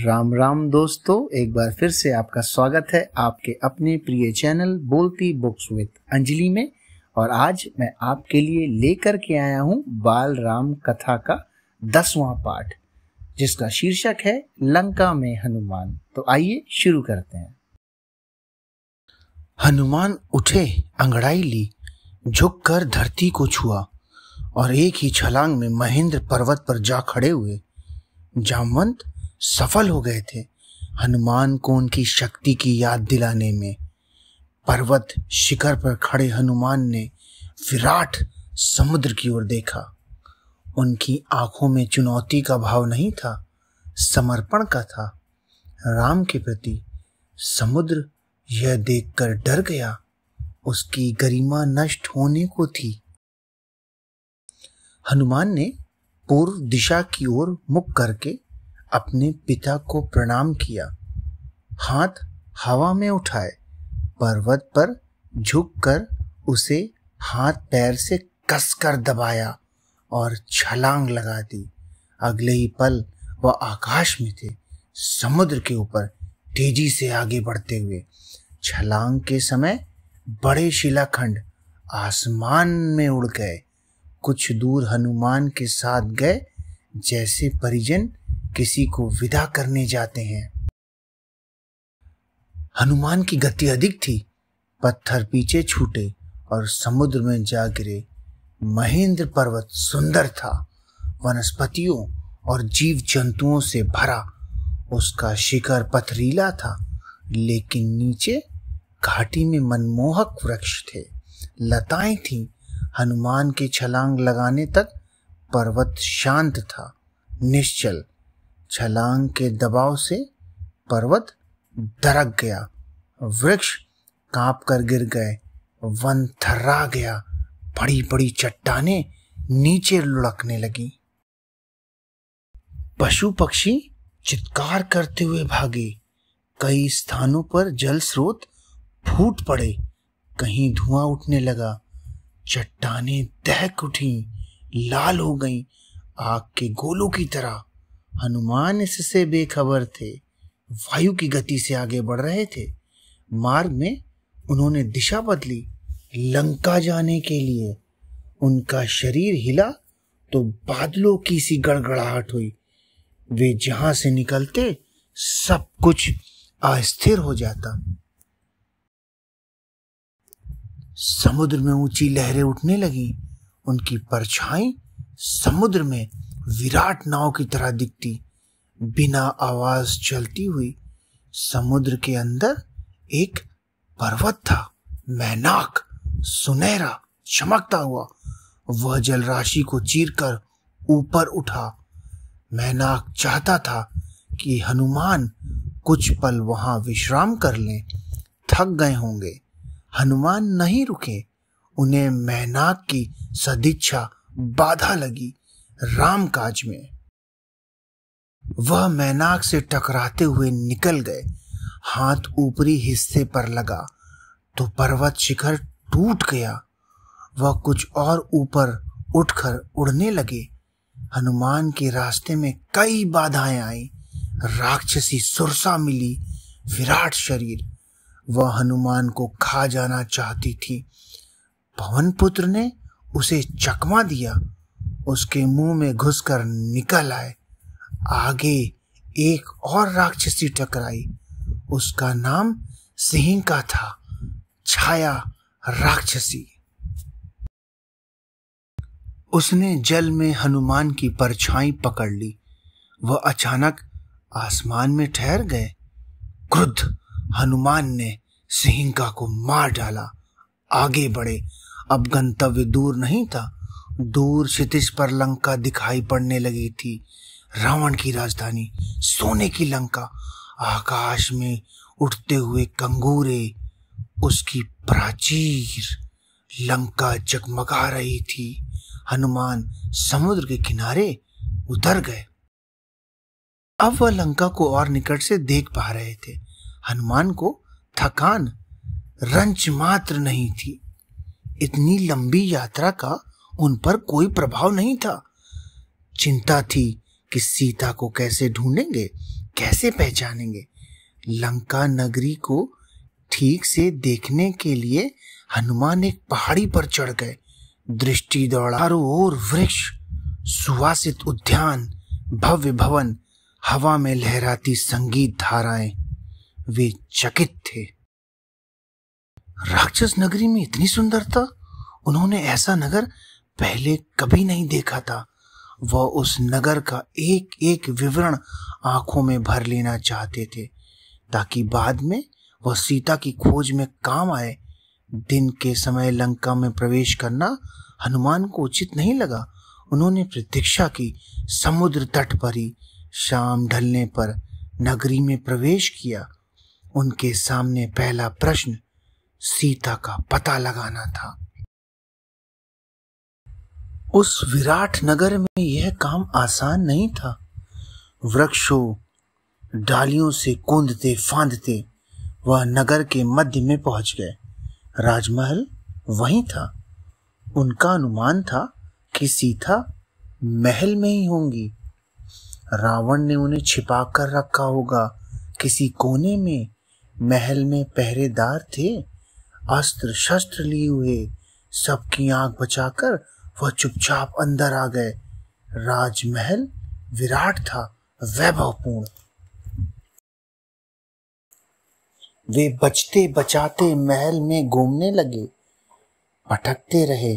राम राम दोस्तों एक बार फिर से आपका स्वागत है आपके अपने प्रिय चैनल बोलती बुक्स विद अंजलि में और आज मैं आपके लिए लेकर के आया हूँ बाल राम कथा का दसवां पाठ जिसका शीर्षक है लंका में हनुमान तो आइए शुरू करते हैं हनुमान उठे अंगड़ाई ली झुक कर धरती को छुआ और एक ही छलांग में महेंद्र पर्वत पर जा खड़े हुए जामवंत सफल हो गए थे हनुमान को उनकी शक्ति की याद दिलाने में पर्वत शिखर पर खड़े हनुमान ने विराट समुद्र की ओर देखा उनकी आंखों में चुनौती का भाव नहीं था समर्पण का था राम के प्रति समुद्र यह देखकर डर गया उसकी गरिमा नष्ट होने को थी हनुमान ने पूर्व दिशा की ओर मुख करके अपने पिता को प्रणाम किया हाथ हवा में उठाए पर्वत पर झुककर उसे हाथ पैर से कसकर दबाया और छलांग लगा दी अगले ही पल वह आकाश में थे समुद्र के ऊपर तेजी से आगे बढ़ते हुए छलांग के समय बड़े शिलाखंड आसमान में उड़ गए कुछ दूर हनुमान के साथ गए जैसे परिजन किसी को विदा करने जाते हैं हनुमान की गति अधिक थी पत्थर पीछे छूटे और समुद्र में जा गिरे महेंद्र पर्वत सुंदर था वनस्पतियों और जीव जंतुओं से भरा उसका शिखर पथरीला था लेकिन नीचे घाटी में मनमोहक वृक्ष थे लताएं थीं हनुमान के छलांग लगाने तक पर्वत शांत था निश्चल छलांग के दबाव से पर्वत दरक गया वृक्ष कांप कर गिर गए वन थर्रा गया बड़ी बड़ी चट्टाने नीचे लुढ़कने लगी पशु पक्षी चित्कार करते हुए भागे कई स्थानों पर जल स्रोत फूट पड़े कहीं धुआं उठने लगा चट्टाने दहक उठी लाल हो गईं आग के गोलों की तरह हनुमान इससे बेखबर थे वायु की गति से आगे बढ़ रहे थे मार्ग में उन्होंने दिशा बदली लंका जाने के लिए उनका शरीर हिला तो बादलों की सी गड़गड़ाहट हुई वे जहां से निकलते सब कुछ अस्थिर हो जाता समुद्र में ऊंची लहरें उठने लगी उनकी परछाई समुद्र में विराट नाव की तरह दिखती बिना आवाज चलती हुई समुद्र के अंदर एक पर्वत था मैनाक सुनहरा चमकता हुआ वह जलराशि को चीरकर ऊपर उठा मैनाक चाहता था कि हनुमान कुछ पल वहां विश्राम कर लें थक गए होंगे हनुमान नहीं रुके उन्हें मैनाक की सदिच्छा बाधा लगी राम काज में वह मैनाक से टकराते हुए निकल गए हाथ ऊपरी हिस्से पर लगा तो पर्वत शिखर टूट गया वह कुछ और ऊपर उठकर उड़ने लगे हनुमान के रास्ते में कई बाधाएं आई राक्षसी सुरसा मिली विराट शरीर वह हनुमान को खा जाना चाहती थी पवन पुत्र ने उसे चकमा दिया उसके मुंह में घुसकर निकल आए आगे एक और राक्षसी टकराई उसका नाम सिंह का था छाया राक्षसी उसने जल में हनुमान की परछाई पकड़ ली वह अचानक आसमान में ठहर गए क्रुद्ध हनुमान ने सिंहिका को मार डाला आगे बढ़े अब गंतव्य दूर नहीं था दूर क्षितिज पर लंका दिखाई पड़ने लगी थी रावण की राजधानी सोने की लंका आकाश में उठते हुए कंगूरे उसकी प्राचीर लंका जगमगा रही थी हनुमान समुद्र के किनारे उतर गए अब वह लंका को और निकट से देख पा रहे थे हनुमान को थकान रंच मात्र नहीं थी इतनी लंबी यात्रा का उन पर कोई प्रभाव नहीं था चिंता थी कि सीता को कैसे ढूंढेंगे कैसे पहचानेंगे लंका नगरी को ठीक से देखने के लिए हनुमान एक पहाड़ी पर चढ़ गए दृष्टि दौड़ारों और वृक्ष सुवासित उद्यान भव्य भवन हवा में लहराती संगीत धाराएं वे चकित थे राक्षस नगरी में इतनी सुंदरता उन्होंने ऐसा नगर पहले कभी नहीं देखा था वह उस नगर का एक एक विवरण आंखों में भर लेना चाहते थे ताकि बाद में वह सीता की खोज में काम आए दिन के समय लंका में प्रवेश करना हनुमान को उचित नहीं लगा उन्होंने प्रतीक्षा की समुद्र तट पर ही शाम ढलने पर नगरी में प्रवेश किया उनके सामने पहला प्रश्न सीता का पता लगाना था उस विराट नगर में यह काम आसान नहीं था वृक्षों डालियों से कूदते फांदते वह नगर के मध्य में पहुंच गए राजमहल वहीं था उनका अनुमान था कि सीता महल में ही होंगी रावण ने उन्हें छिपा कर रखा होगा किसी कोने में महल में पहरेदार थे अस्त्र शस्त्र लिए हुए सबकी आंख बचाकर वह चुपचाप अंदर आ गए राजमहल विराट था वैभवपूर्ण वे बचते बचाते महल में घूमने लगे भटकते रहे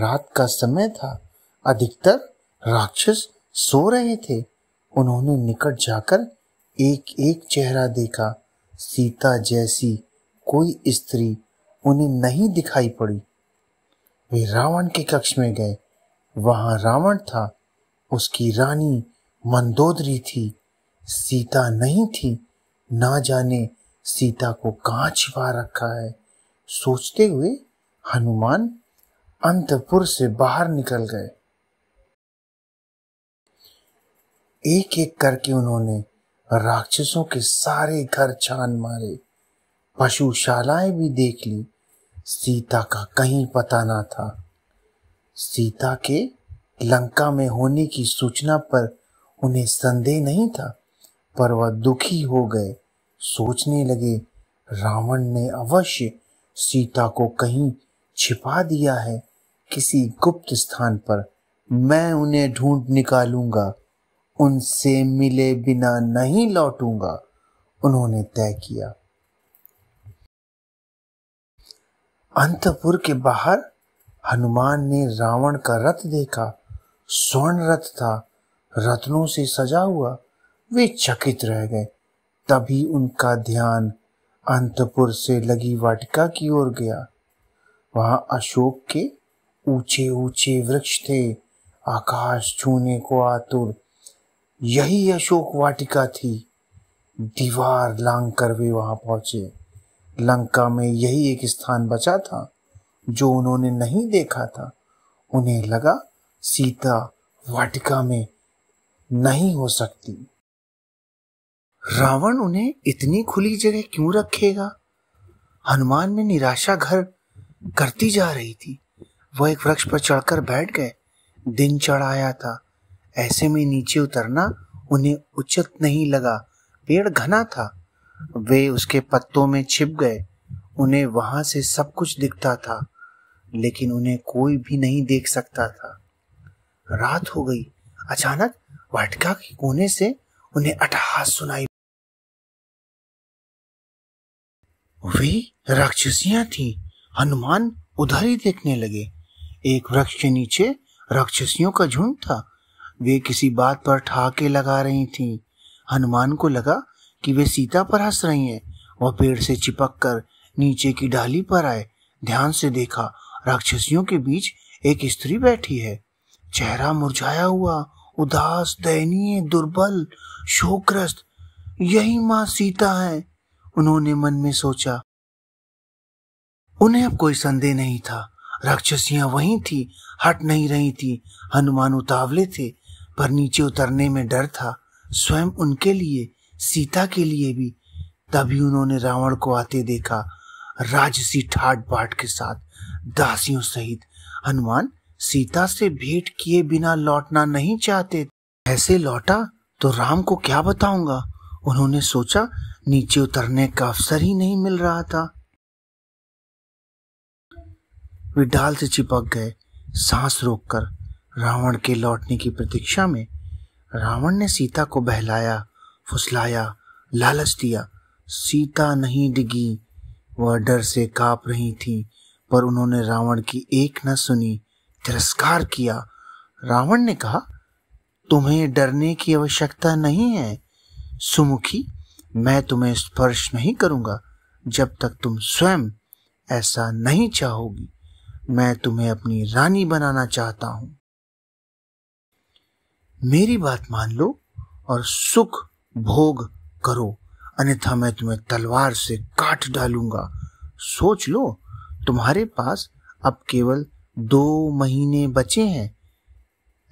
रात का समय था अधिकतर राक्षस सो रहे थे उन्होंने निकट जाकर एक एक चेहरा देखा सीता जैसी कोई स्त्री उन्हें नहीं दिखाई पड़ी वे रावण के कक्ष में गए वहां रावण था उसकी रानी मंदोदरी थी सीता नहीं थी ना जाने सीता को कहाँ छिपा रखा है सोचते हुए हनुमान अंतपुर से बाहर निकल गए एक एक करके उन्होंने राक्षसों के सारे घर छान मारे पशुशालाएं भी देख ली सीता का कहीं पता ना था सीता के लंका में होने की सूचना पर उन्हें संदेह नहीं था पर वह दुखी हो गए सोचने लगे रावण ने अवश्य सीता को कहीं छिपा दिया है किसी गुप्त स्थान पर मैं उन्हें ढूंढ निकालूंगा उनसे मिले बिना नहीं लौटूंगा उन्होंने तय किया अंतपुर के बाहर हनुमान ने रावण का रथ देखा स्वर्ण रथ था रत्नों से सजा हुआ वे चकित रह गए तभी उनका ध्यान अंतपुर से लगी वाटिका की ओर गया वहां अशोक के ऊंचे ऊंचे वृक्ष थे आकाश छूने को आतुर यही अशोक वाटिका थी दीवार लांग कर वे वहां पहुंचे लंका में यही एक स्थान बचा था जो उन्होंने नहीं देखा था उन्हें लगा सीता वाटिका में नहीं हो सकती रावण उन्हें इतनी खुली जगह क्यों रखेगा हनुमान में निराशा घर करती जा रही थी वह एक वृक्ष पर चढ़कर बैठ गए दिन चढ़ आया था ऐसे में नीचे उतरना उन्हें उचित नहीं लगा पेड़ घना था वे उसके पत्तों में छिप गए उन्हें वहां से सब कुछ दिखता था लेकिन उन्हें कोई भी नहीं देख सकता था रात हो गई अचानक वाटिका के कोने से उन्हें अटहास सुनाई वे राक्षसियां थी हनुमान उधर ही देखने लगे एक वृक्ष के नीचे राक्षसियों का झुंड था वे किसी बात पर ठाके लगा रही थीं। हनुमान को लगा कि वे सीता पर हंस रही हैं वह पेड़ से चिपक कर नीचे की डाली पर आए ध्यान से देखा राक्षसियों के बीच एक स्त्री बैठी है चेहरा मुरझाया हुआ उदास दयनीय दुर्बल शोकग्रस्त यही माँ सीता है उन्होंने मन में सोचा उन्हें अब कोई संदेह नहीं था राक्षसियां वहीं थी हट नहीं रही थी हनुमान उतावले थे पर नीचे उतरने में डर था स्वयं उनके लिए सीता के लिए भी तभी उन्होंने रावण को आते देखा राजसी ठाट बाट के साथ दासियों सहित हनुमान सीता से भेंट किए बिना लौटना नहीं चाहते ऐसे लौटा तो राम को क्या बताऊंगा उन्होंने सोचा नीचे उतरने का अवसर ही नहीं मिल रहा था वे डाल से चिपक गए सांस रोककर रावण के लौटने की प्रतीक्षा में रावण ने सीता को बहलाया फुसलाया लालच दिया सीता नहीं डिगी वह डर से कांप रही थी पर उन्होंने रावण की एक न सुनी तिरस्कार किया रावण ने कहा तुम्हें डरने की आवश्यकता नहीं है सुमुखी मैं तुम्हें स्पर्श नहीं करूंगा जब तक तुम स्वयं ऐसा नहीं चाहोगी मैं तुम्हें अपनी रानी बनाना चाहता हूं मेरी बात मान लो और सुख भोग करो अन्यथा मैं तुम्हें तलवार से काट डालूंगा सोच लो तुम्हारे पास अब केवल दो महीने बचे हैं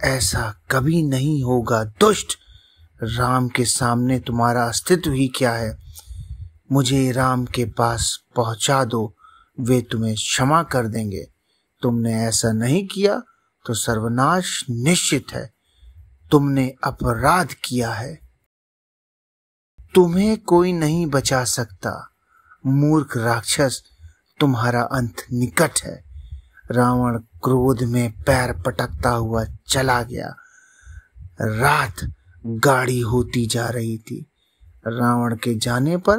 ऐसा कभी नहीं होगा दुष्ट राम के सामने तुम्हारा अस्तित्व ही क्या है मुझे राम के पास पहुंचा दो वे तुम्हें क्षमा कर देंगे तुमने ऐसा नहीं किया तो सर्वनाश निश्चित है तुमने अपराध किया है तुम्हें कोई नहीं बचा सकता मूर्ख राक्षस तुम्हारा अंत निकट है रावण क्रोध में पैर पटकता हुआ चला गया रात गाड़ी होती जा रही थी रावण के जाने पर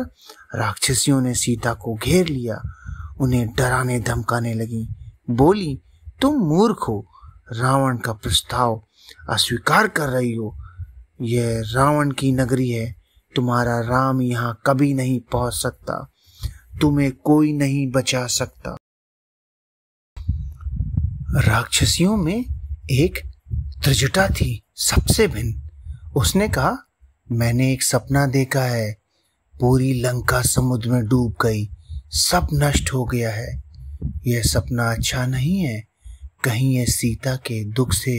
राक्षसियों ने सीता को घेर लिया उन्हें डराने धमकाने लगी बोली तुम मूर्ख हो रावण का प्रस्ताव अस्वीकार कर रही हो यह रावण की नगरी है तुम्हारा राम यहाँ कभी नहीं पहुंच सकता तुम्हें कोई नहीं बचा सकता राक्षसियों में एक त्रिजटा थी सबसे भिन्न उसने कहा मैंने एक सपना देखा है पूरी लंका समुद्र में डूब गई सब नष्ट हो गया है यह सपना अच्छा नहीं है कहीं यह सीता के दुख से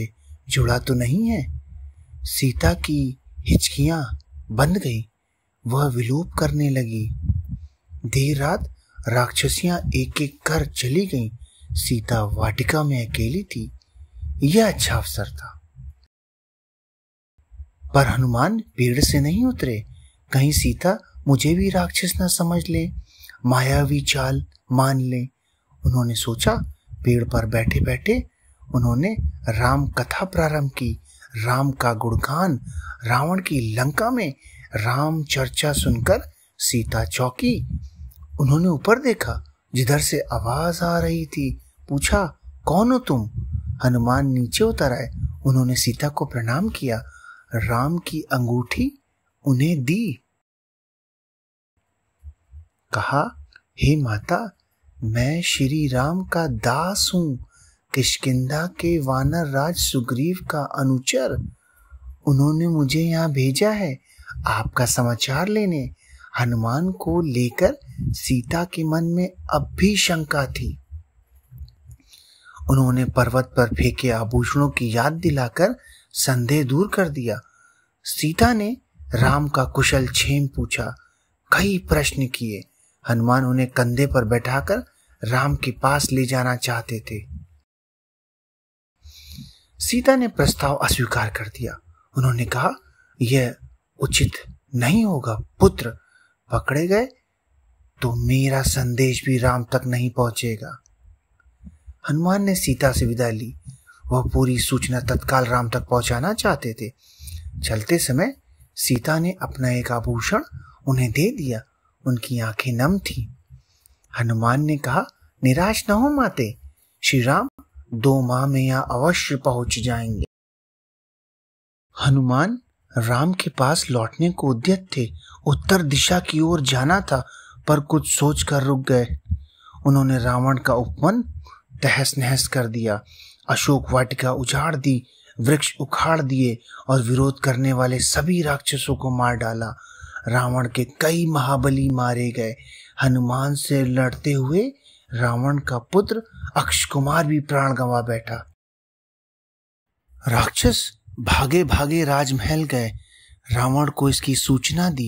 जुड़ा तो नहीं है सीता की हिचकियां बंद गई वह विलोप करने लगी देर रात राक्षसियां एक एक कर चली गईं। सीता वाटिका में अकेली थी यह अच्छा अवसर था पर हनुमान पेड़ से नहीं उतरे कहीं सीता मुझे भी राक्षस न समझ ले मायावी चाल मान ले उन्होंने सोचा पेड़ पर बैठे बैठे उन्होंने राम कथा प्रारंभ की राम का गुणगान रावण की लंका में राम चर्चा सुनकर सीता चौकी उन्होंने ऊपर देखा जिधर से आवाज आ रही थी पूछा कौन हो तुम हनुमान नीचे उतर आए उन्होंने सीता को प्रणाम किया राम की अंगूठी उन्हें दी कहा हे माता मैं श्री राम का दास हूं किशकिंदा के वानर राज सुग्रीव का अनुचर उन्होंने मुझे यहाँ भेजा है आपका समाचार लेने हनुमान को लेकर सीता के मन में अब भी शंका थी उन्होंने पर्वत पर फेंके आभूषणों की याद दिलाकर संदेह दूर कर दिया सीता ने राम का कुशल छेम पूछा कई प्रश्न किए हनुमान उन्हें कंधे पर बैठाकर राम के पास ले जाना चाहते थे सीता ने प्रस्ताव अस्वीकार कर दिया उन्होंने कहा यह उचित नहीं होगा पुत्र पकड़े गए तो मेरा संदेश भी राम तक नहीं पहुंचेगा हनुमान ने सीता से विदा ली वह पूरी सूचना तत्काल राम तक पहुंचाना चाहते थे चलते समय सीता ने अपना एक आभूषण उन्हें दे दिया उनकी आंखें नम थी हनुमान ने कहा निराश न हो माते श्री राम दो माह में यहाँ अवश्य पहुंच जाएंगे हनुमान राम के पास लौटने को उद्यत थे उत्तर दिशा की ओर जाना था पर कुछ सोच कर रुक गए उन्होंने रावण का उपवन तहस नहस कर दिया अशोक वाटिका उजाड़ दी वृक्ष उखाड़ दिए और विरोध करने वाले सभी राक्षसों को मार डाला रावण के कई महाबली मारे गए हनुमान से लड़ते हुए रावण का पुत्र अक्ष कुमार भी प्राण गंवा बैठा राक्षस भागे भागे राजमहल गए रावण को इसकी सूचना दी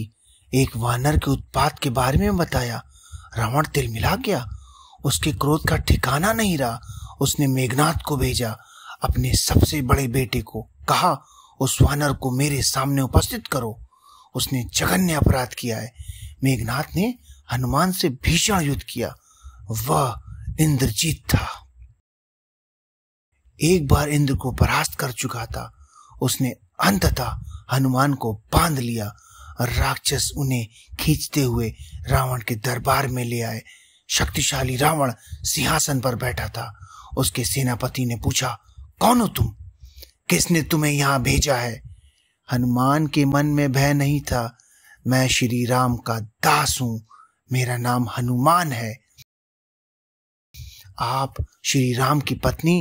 एक वानर के उत्पात के बारे में बताया रावण तिल मिला गया उसके क्रोध का ठिकाना नहीं रहा उसने मेघनाथ को भेजा अपने सबसे बड़े बेटे को कहा उस वानर को मेरे सामने उपस्थित करो उसने जघन्य अपराध किया है मेघनाथ ने हनुमान से भीषण युद्ध किया वह इंद्रजीत था एक बार इंद्र को परास्त कर चुका था उसने अंततः हनुमान को बांध लिया और राक्षस उन्हें खींचते हुए रावण के दरबार में ले आए शक्तिशाली रावण सिंहासन पर बैठा था उसके सेनापति ने पूछा कौन हो तुम किसने तुम्हें यहां भेजा है हनुमान के मन में भय नहीं था मैं श्री राम का दास हूं मेरा नाम हनुमान है आप श्री राम की पत्नी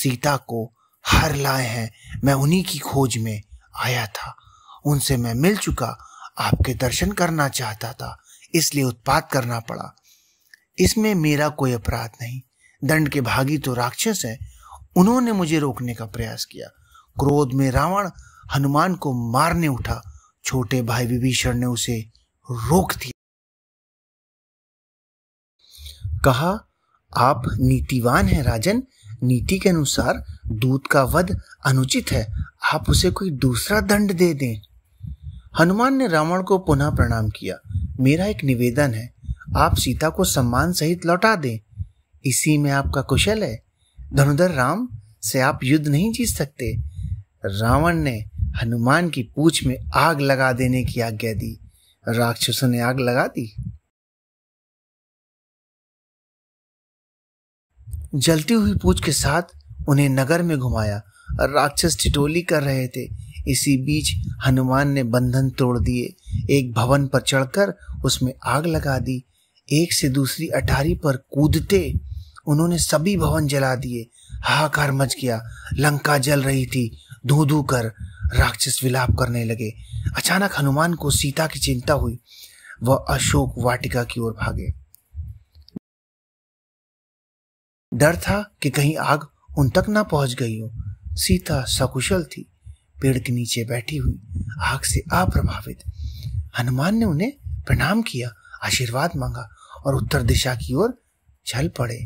सीता को हर लाए हैं मैं उन्हीं की खोज में आया था उनसे मैं मिल चुका आपके दर्शन करना चाहता था इसलिए उत्पात करना पड़ा इसमें मेरा कोई अपराध नहीं दंड के भागी तो राक्षस है उन्होंने मुझे रोकने का प्रयास किया क्रोध में रावण हनुमान को मारने उठा छोटे भाई विभीषण ने उसे रोक दिया कहा आप नीतिवान हैं राजन नीति के अनुसार दूत का वध अनुचित है आप उसे कोई दूसरा दंड दे दें हनुमान ने रावण को पुनः प्रणाम किया मेरा एक निवेदन है आप सीता को सम्मान सहित लौटा दें इसी में आपका कुशल है धनुधर राम से आप युद्ध नहीं जीत सकते रावण ने हनुमान की पूछ में आग लगा देने की आज्ञा दी राक्षसों ने आग लगा दी जलती हुई पूछ के साथ उन्हें नगर में घुमाया और राक्षस टिटोली कर रहे थे इसी बीच हनुमान ने बंधन तोड़ दिए एक भवन पर चढ़कर उसमें आग लगा दी एक से दूसरी अटारी पर कूदते उन्होंने सभी भवन जला दिए हाहाकार मच गया लंका जल रही थी धू धू कर राक्षस विलाप करने लगे अचानक हनुमान को सीता की चिंता हुई वह अशोक वाटिका की ओर भागे डर था कि कहीं आग उन तक ना पहुंच गई हो सीता सकुशल थी पेड़ के नीचे बैठी हुई आग से अप्रभावित हनुमान ने उन्हें प्रणाम किया आशीर्वाद मांगा और उत्तर दिशा की ओर चल पड़े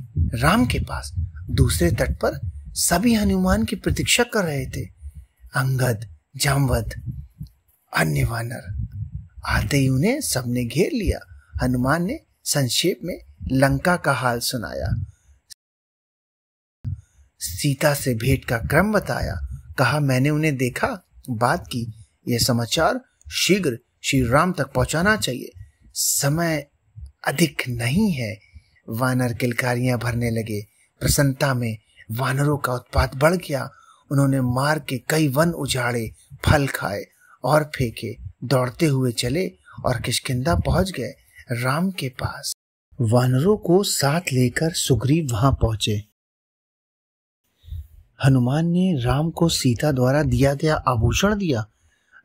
राम के पास दूसरे तट पर सभी हनुमान की प्रतीक्षा कर रहे थे अंगद जामवत अन्य वानर आते ही उन्हें सबने घेर लिया हनुमान ने संक्षेप में लंका का हाल सुनाया सीता से भेंट का क्रम बताया कहा मैंने उन्हें देखा बात की यह समाचार शीघ्र श्री राम तक पहुंचाना चाहिए समय अधिक नहीं है वानर किलकारियां भरने लगे प्रसन्नता में वानरों का उत्पाद बढ़ गया उन्होंने मार के कई वन उजाड़े फल खाए और फेंके दौड़ते हुए चले और किशकिंदा पहुंच गए राम के पास वानरों को साथ लेकर सुग्रीव वहां पहुंचे हनुमान ने राम को सीता द्वारा दिया गया आभूषण दिया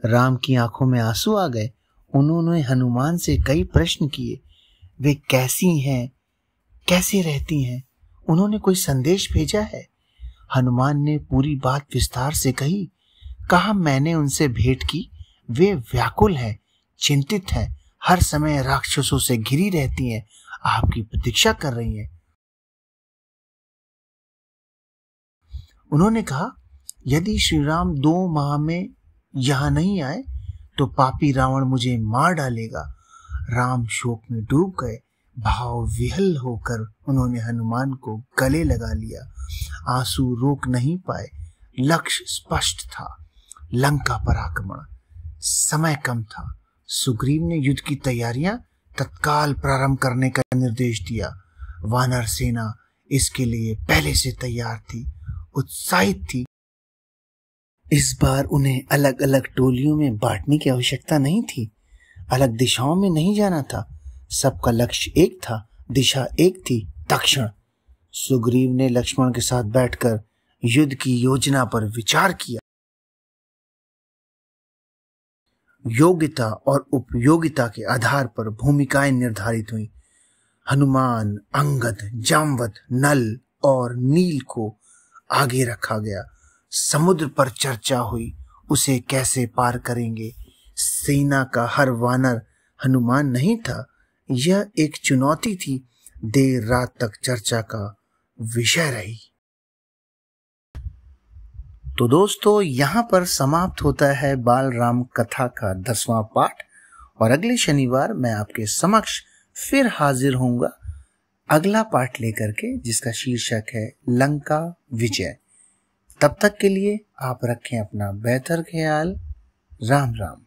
राम की आंखों में आंसू आ गए उन्होंने हनुमान से कई प्रश्न किए वे कैसी हैं कैसे रहती हैं उन्होंने कोई संदेश भेजा है हनुमान ने पूरी बात विस्तार से कही कहा मैंने उनसे भेंट की वे व्याकुल हैं चिंतित हैं हर समय राक्षसों से घिरी रहती हैं आपकी प्रतीक्षा कर रही हैं उन्होंने कहा यदि श्री राम दो माह में यहां नहीं आए तो पापी रावण मुझे मार डालेगा राम शोक में डूब गए भाव विहल होकर उन्होंने हनुमान को गले लगा लिया आंसू रोक नहीं पाए लक्ष्य स्पष्ट था लंका पर आक्रमण समय कम था सुग्रीव ने युद्ध की तैयारियां तत्काल प्रारंभ करने का निर्देश दिया वानर सेना इसके लिए पहले से तैयार थी उत्साहित थी इस बार उन्हें अलग अलग टोलियों में बांटने की आवश्यकता नहीं थी अलग दिशाओं में नहीं जाना था सबका लक्ष्य एक था दिशा एक थी तक्षण सुग्रीव ने लक्ष्मण के साथ बैठकर युद्ध की योजना पर विचार किया योग्यता और उपयोगिता के आधार पर भूमिकाएं निर्धारित हुई हनुमान अंगद जामवत नल और नील को आगे रखा गया समुद्र पर चर्चा हुई उसे कैसे पार करेंगे सेना का हर वानर हनुमान नहीं था यह एक चुनौती थी देर रात तक चर्चा का विषय रही तो दोस्तों यहां पर समाप्त होता है बाल राम कथा का दसवां पाठ और अगले शनिवार मैं आपके समक्ष फिर हाजिर होऊंगा अगला पाठ लेकर के जिसका शीर्षक है लंका विजय तब तक के लिए आप रखें अपना बेहतर ख्याल राम राम